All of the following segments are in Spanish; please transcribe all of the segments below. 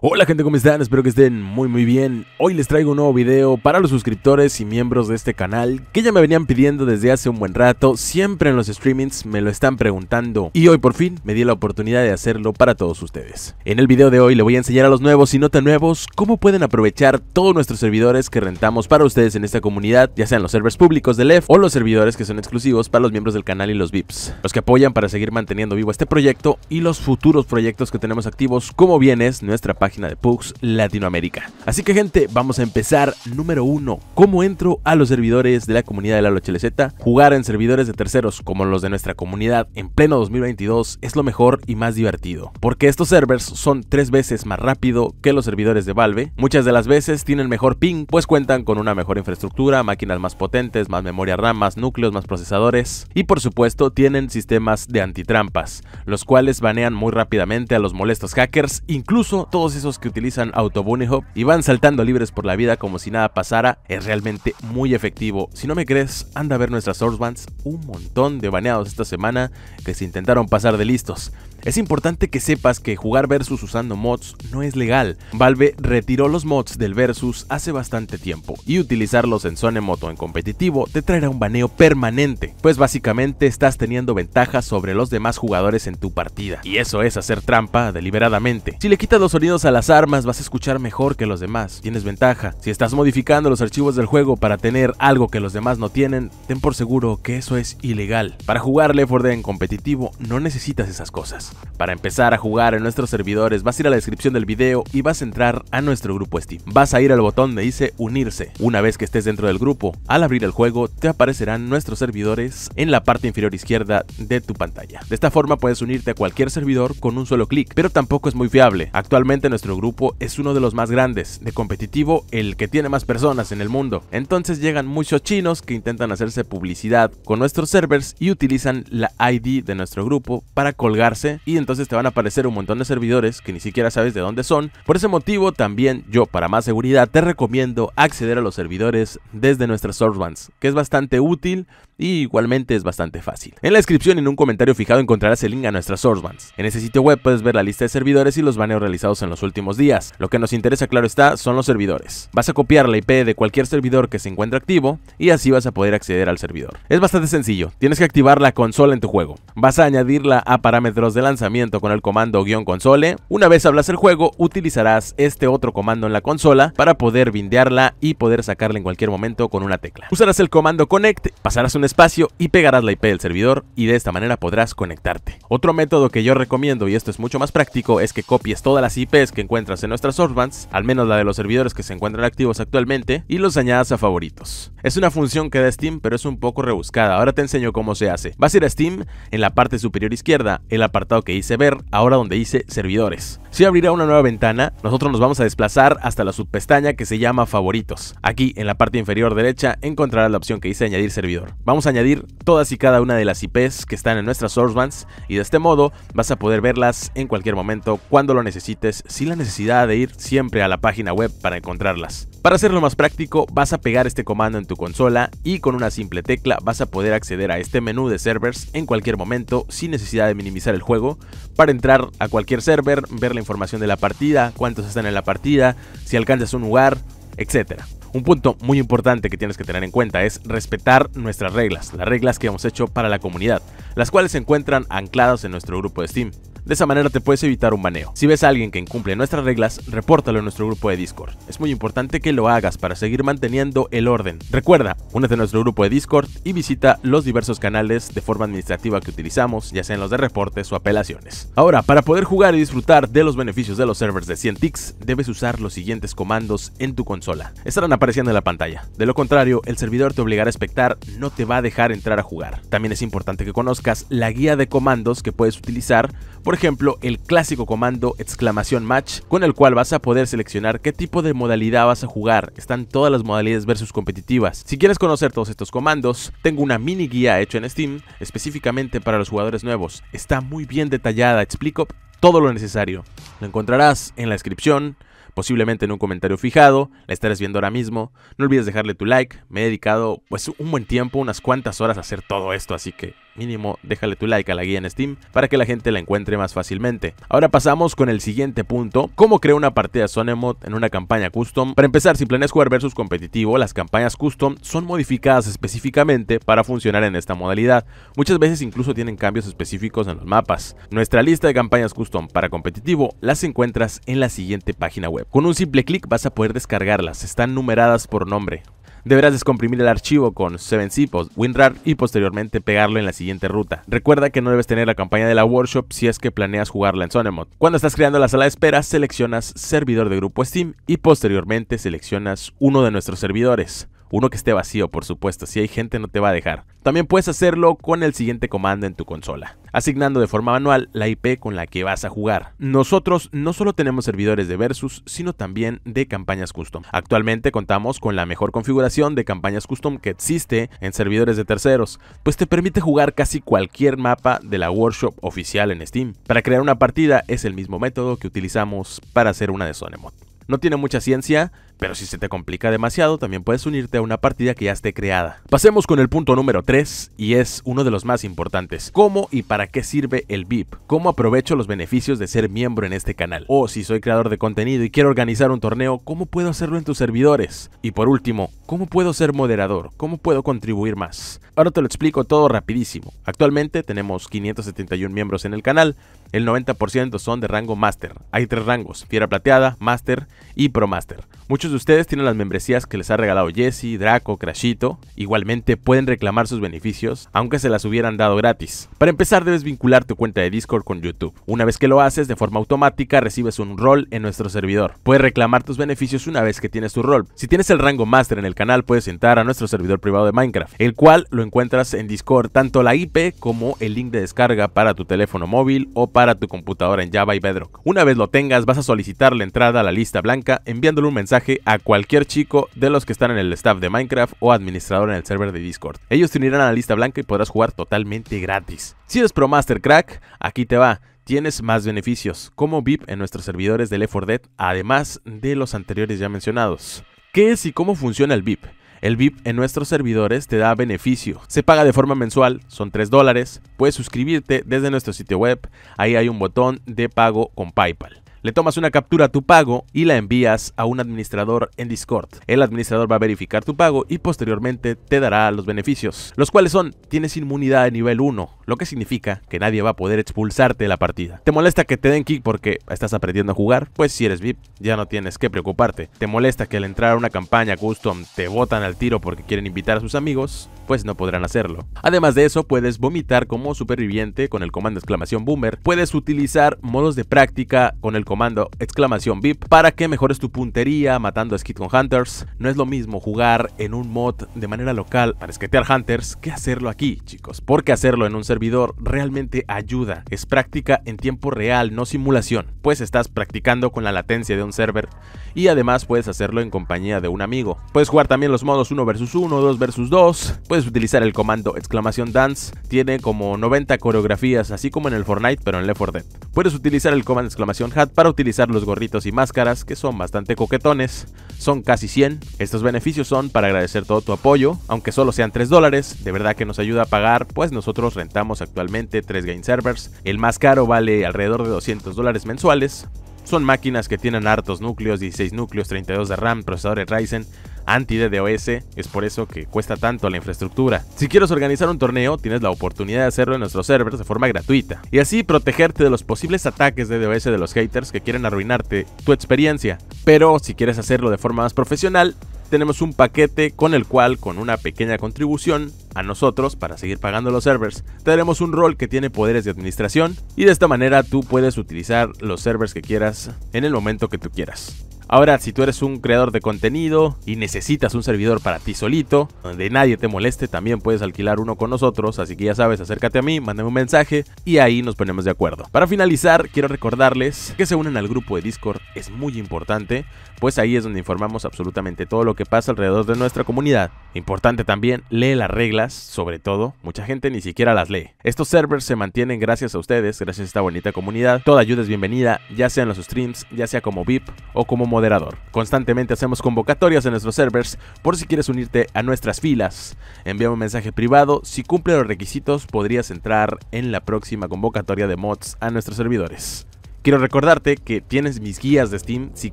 Hola gente, ¿cómo están? Espero que estén muy muy bien. Hoy les traigo un nuevo video para los suscriptores y miembros de este canal que ya me venían pidiendo desde hace un buen rato, siempre en los streamings me lo están preguntando y hoy por fin me di la oportunidad de hacerlo para todos ustedes. En el video de hoy le voy a enseñar a los nuevos y no tan nuevos cómo pueden aprovechar todos nuestros servidores que rentamos para ustedes en esta comunidad, ya sean los servers públicos de LEF o los servidores que son exclusivos para los miembros del canal y los VIPs, los que apoyan para seguir manteniendo vivo este proyecto y los futuros proyectos que tenemos activos como bienes, nuestra página página de pugs Latinoamérica. Así que gente, vamos a empezar. Número 1. ¿Cómo entro a los servidores de la comunidad de la HLZ? Jugar en servidores de terceros como los de nuestra comunidad en pleno 2022 es lo mejor y más divertido. Porque estos servers son tres veces más rápido que los servidores de Valve. Muchas de las veces tienen mejor ping, pues cuentan con una mejor infraestructura, máquinas más potentes, más memoria RAM, más núcleos, más procesadores. Y por supuesto tienen sistemas de antitrampas, los cuales banean muy rápidamente a los molestos hackers. Incluso todos esos que utilizan bunny y van saltando libres por la vida como si nada pasara es realmente muy efectivo. Si no me crees, anda a ver nuestras source un montón de baneados esta semana que se intentaron pasar de listos. Es importante que sepas que jugar versus usando mods no es legal. Valve retiró los mods del versus hace bastante tiempo y utilizarlos en Sonemoto moto en competitivo te traerá un baneo permanente, pues básicamente estás teniendo ventajas sobre los demás jugadores en tu partida. Y eso es hacer trampa deliberadamente. Si le quitas los sonidos a las armas vas a escuchar mejor que los demás, tienes ventaja. Si estás modificando los archivos del juego para tener algo que los demás no tienen, ten por seguro que eso es ilegal. Para jugar Left 4 en competitivo no necesitas esas cosas. Para empezar a jugar en nuestros servidores vas a ir a la descripción del video y vas a entrar a nuestro grupo Steam. Vas a ir al botón de dice unirse. Una vez que estés dentro del grupo, al abrir el juego te aparecerán nuestros servidores en la parte inferior izquierda de tu pantalla. De esta forma puedes unirte a cualquier servidor con un solo clic, pero tampoco es muy fiable. Actualmente nuestro grupo es uno de los más grandes, de competitivo el que tiene más personas en el mundo. Entonces llegan muchos chinos que intentan hacerse publicidad con nuestros servers y utilizan la ID de nuestro grupo para colgarse y entonces te van a aparecer un montón de servidores que ni siquiera sabes de dónde son. Por ese motivo también yo para más seguridad te recomiendo acceder a los servidores desde nuestras sourcebands, que es bastante útil y igualmente es bastante fácil. En la descripción y en un comentario fijado encontrarás el link a nuestras sourcebands. En ese sitio web puedes ver la lista de servidores y los baneos realizados en los últimos días. Lo que nos interesa claro está son los servidores. Vas a copiar la IP de cualquier servidor que se encuentre activo y así vas a poder acceder al servidor. Es bastante sencillo, tienes que activar la consola en tu juego. Vas a añadirla a parámetros de lanzamiento con el comando guión console. Una vez hablas el juego, utilizarás este otro comando en la consola para poder bindearla y poder sacarla en cualquier momento con una tecla. Usarás el comando connect, pasarás un espacio y pegarás la IP del servidor y de esta manera podrás conectarte. Otro método que yo recomiendo y esto es mucho más práctico es que copies todas las IPs que encuentras en nuestras orbans, al menos la de los servidores que se encuentran activos actualmente, y los añadas a favoritos. Es una función que da Steam pero es un poco rebuscada, ahora te enseño cómo se hace. Vas a ir a Steam, en la parte superior izquierda, el apartado que hice ver, ahora donde dice servidores. Si abrirá una nueva ventana, nosotros nos vamos a desplazar hasta la subpestaña que se llama favoritos. Aquí en la parte inferior derecha encontrarás la opción que dice añadir servidor. Vamos Vamos a añadir todas y cada una de las IPs que están en nuestras sourcebands y de este modo vas a poder verlas en cualquier momento cuando lo necesites sin la necesidad de ir siempre a la página web para encontrarlas. Para hacerlo más práctico vas a pegar este comando en tu consola y con una simple tecla vas a poder acceder a este menú de servers en cualquier momento sin necesidad de minimizar el juego para entrar a cualquier server, ver la información de la partida, cuántos están en la partida, si alcanzas un lugar, etcétera. Un punto muy importante que tienes que tener en cuenta es respetar nuestras reglas, las reglas que hemos hecho para la comunidad, las cuales se encuentran ancladas en nuestro grupo de Steam. De esa manera te puedes evitar un baneo. Si ves a alguien que incumple nuestras reglas, repórtalo en nuestro grupo de Discord. Es muy importante que lo hagas para seguir manteniendo el orden. Recuerda, únete a nuestro grupo de Discord y visita los diversos canales de forma administrativa que utilizamos, ya sean los de reportes o apelaciones. Ahora, para poder jugar y disfrutar de los beneficios de los servers de 100 ticks, debes usar los siguientes comandos en tu consola. Estarán apareciendo en la pantalla. De lo contrario, el servidor te obligará a espectar, no te va a dejar entrar a jugar. También es importante que conozcas la guía de comandos que puedes utilizar, por ejemplo el clásico comando exclamación match, con el cual vas a poder seleccionar qué tipo de modalidad vas a jugar, están todas las modalidades versus competitivas. Si quieres conocer todos estos comandos, tengo una mini guía hecha en Steam específicamente para los jugadores nuevos, está muy bien detallada, explico todo lo necesario. Lo encontrarás en la descripción, posiblemente en un comentario fijado, la estarás viendo ahora mismo. No olvides dejarle tu like, me he dedicado pues un buen tiempo, unas cuantas horas a hacer todo esto, así que mínimo déjale tu like a la guía en Steam para que la gente la encuentre más fácilmente. Ahora pasamos con el siguiente punto, cómo crea una partida Sonemod en una campaña custom. Para empezar, si planeas jugar versus competitivo, las campañas custom son modificadas específicamente para funcionar en esta modalidad. Muchas veces incluso tienen cambios específicos en los mapas. Nuestra lista de campañas custom para competitivo las encuentras en la siguiente página web. Con un simple clic vas a poder descargarlas, están numeradas por nombre. Deberás descomprimir el archivo con 7zip o WinRAR y posteriormente pegarlo en la siguiente ruta. Recuerda que no debes tener la campaña de la workshop si es que planeas jugarla en Sonemod. Cuando estás creando la sala de espera, seleccionas servidor de grupo Steam y posteriormente seleccionas uno de nuestros servidores. Uno que esté vacío, por supuesto, si hay gente no te va a dejar. También puedes hacerlo con el siguiente comando en tu consola, asignando de forma manual la IP con la que vas a jugar. Nosotros no solo tenemos servidores de Versus, sino también de campañas custom. Actualmente contamos con la mejor configuración de campañas custom que existe en servidores de terceros, pues te permite jugar casi cualquier mapa de la workshop oficial en Steam. Para crear una partida es el mismo método que utilizamos para hacer una de Sonemod. No tiene mucha ciencia, pero si se te complica demasiado, también puedes unirte a una partida que ya esté creada. Pasemos con el punto número 3, y es uno de los más importantes. ¿Cómo y para qué sirve el VIP? ¿Cómo aprovecho los beneficios de ser miembro en este canal? O si soy creador de contenido y quiero organizar un torneo, ¿cómo puedo hacerlo en tus servidores? Y por último, ¿cómo puedo ser moderador? ¿Cómo puedo contribuir más? Ahora te lo explico todo rapidísimo. Actualmente tenemos 571 miembros en el canal, el 90% son de rango Master. Hay tres rangos, Fiera Plateada, Master y Pro Master. Muchos de ustedes tienen las membresías que les ha regalado Jesse, Draco, Crashito. Igualmente pueden reclamar sus beneficios, aunque se las hubieran dado gratis. Para empezar debes vincular tu cuenta de Discord con YouTube. Una vez que lo haces, de forma automática recibes un rol en nuestro servidor. Puedes reclamar tus beneficios una vez que tienes tu rol. Si tienes el rango Master en el canal, puedes entrar a nuestro servidor privado de Minecraft, el cual lo encuentras en Discord, tanto la IP como el link de descarga para tu teléfono móvil o para tu computadora en Java y Bedrock. Una vez lo tengas, vas a solicitar la entrada a la lista blanca enviándole un mensaje a cualquier chico de los que están en el staff de Minecraft o administrador en el server de Discord. Ellos te unirán a la lista blanca y podrás jugar totalmente gratis. Si eres Pro Crack, aquí te va tienes más beneficios, como VIP en nuestros servidores de Left 4 además de los anteriores ya mencionados. ¿Qué es y cómo funciona el VIP? El VIP en nuestros servidores te da beneficio. Se paga de forma mensual, son 3 dólares. Puedes suscribirte desde nuestro sitio web. Ahí hay un botón de pago con PayPal le tomas una captura a tu pago y la envías a un administrador en Discord. El administrador va a verificar tu pago y posteriormente te dará los beneficios, los cuales son tienes inmunidad de nivel 1, lo que significa que nadie va a poder expulsarte de la partida. ¿Te molesta que te den kick porque estás aprendiendo a jugar? Pues si eres VIP ya no tienes que preocuparte. ¿Te molesta que al entrar a una campaña custom te botan al tiro porque quieren invitar a sus amigos? Pues no podrán hacerlo. Además de eso, puedes vomitar como superviviente con el comando exclamación boomer. Puedes utilizar modos de práctica con el comando exclamación VIP para que mejores tu puntería matando a Skid con Hunters. No es lo mismo jugar en un mod de manera local para esquetear Hunters que hacerlo aquí, chicos, porque hacerlo en un servidor realmente ayuda. Es práctica en tiempo real, no simulación, pues estás practicando con la latencia de un server y además puedes hacerlo en compañía de un amigo. Puedes jugar también los modos 1 vs 1, 2 vs 2, puedes utilizar el comando exclamación dance, tiene como 90 coreografías, así como en el Fortnite, pero en Left 4 Puedes utilizar el comando exclamación hat para utilizar los gorritos y máscaras que son bastante coquetones. Son casi 100. Estos beneficios son para agradecer todo tu apoyo, aunque solo sean 3 dólares, de verdad que nos ayuda a pagar, pues nosotros rentamos actualmente 3 game servers. El más caro vale alrededor de 200 dólares mensuales. Son máquinas que tienen hartos núcleos, 16 núcleos, 32 de RAM, procesadores Ryzen, anti-DDoS, es por eso que cuesta tanto la infraestructura. Si quieres organizar un torneo, tienes la oportunidad de hacerlo en nuestros servers de forma gratuita, y así protegerte de los posibles ataques de DDoS de los haters que quieren arruinarte tu experiencia. Pero si quieres hacerlo de forma más profesional, tenemos un paquete con el cual, con una pequeña contribución a nosotros para seguir pagando los servers, te daremos un rol que tiene poderes de administración y de esta manera tú puedes utilizar los servers que quieras en el momento que tú quieras. Ahora, si tú eres un creador de contenido y necesitas un servidor para ti solito, donde nadie te moleste, también puedes alquilar uno con nosotros, así que ya sabes, acércate a mí, mándame un mensaje y ahí nos ponemos de acuerdo. Para finalizar, quiero recordarles que se unen al grupo de Discord, es muy importante, pues ahí es donde informamos absolutamente todo lo que pasa alrededor de nuestra comunidad. Importante también, lee las reglas, sobre todo, mucha gente ni siquiera las lee. Estos servers se mantienen gracias a ustedes, gracias a esta bonita comunidad. Toda ayuda es bienvenida, ya sea en los streams, ya sea como VIP o como moderador. Constantemente hacemos convocatorias en nuestros servers por si quieres unirte a nuestras filas. Envía un mensaje privado, si cumple los requisitos podrías entrar en la próxima convocatoria de mods a nuestros servidores. Quiero recordarte que tienes mis guías de Steam si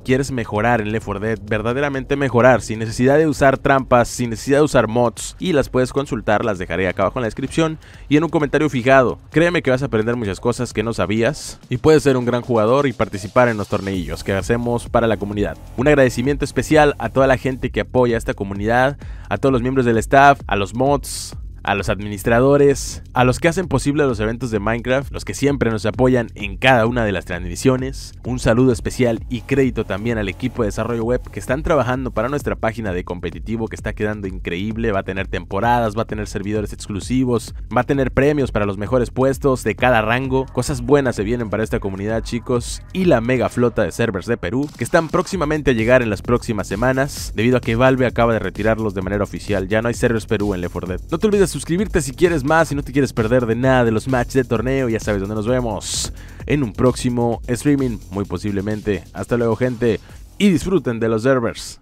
quieres mejorar en Left 4 Dead, verdaderamente mejorar, sin necesidad de usar trampas, sin necesidad de usar mods, y las puedes consultar, las dejaré acá abajo en la descripción y en un comentario fijado. Créeme que vas a aprender muchas cosas que no sabías y puedes ser un gran jugador y participar en los torneillos que hacemos para la comunidad. Un agradecimiento especial a toda la gente que apoya a esta comunidad, a todos los miembros del staff, a los mods, a los administradores, a los que hacen posible los eventos de Minecraft, los que siempre nos apoyan en cada una de las transmisiones. Un saludo especial y crédito también al equipo de desarrollo web que están trabajando para nuestra página de competitivo que está quedando increíble, va a tener temporadas, va a tener servidores exclusivos, va a tener premios para los mejores puestos de cada rango, cosas buenas se vienen para esta comunidad chicos y la mega flota de servers de Perú que están próximamente a llegar en las próximas semanas debido a que Valve acaba de retirarlos de manera oficial, ya no hay servers Perú en Left 4 No te olvides suscribirte si quieres más, y no te quieres perder de nada de los matches de torneo, ya sabes dónde nos vemos en un próximo streaming, muy posiblemente. Hasta luego gente y disfruten de los servers.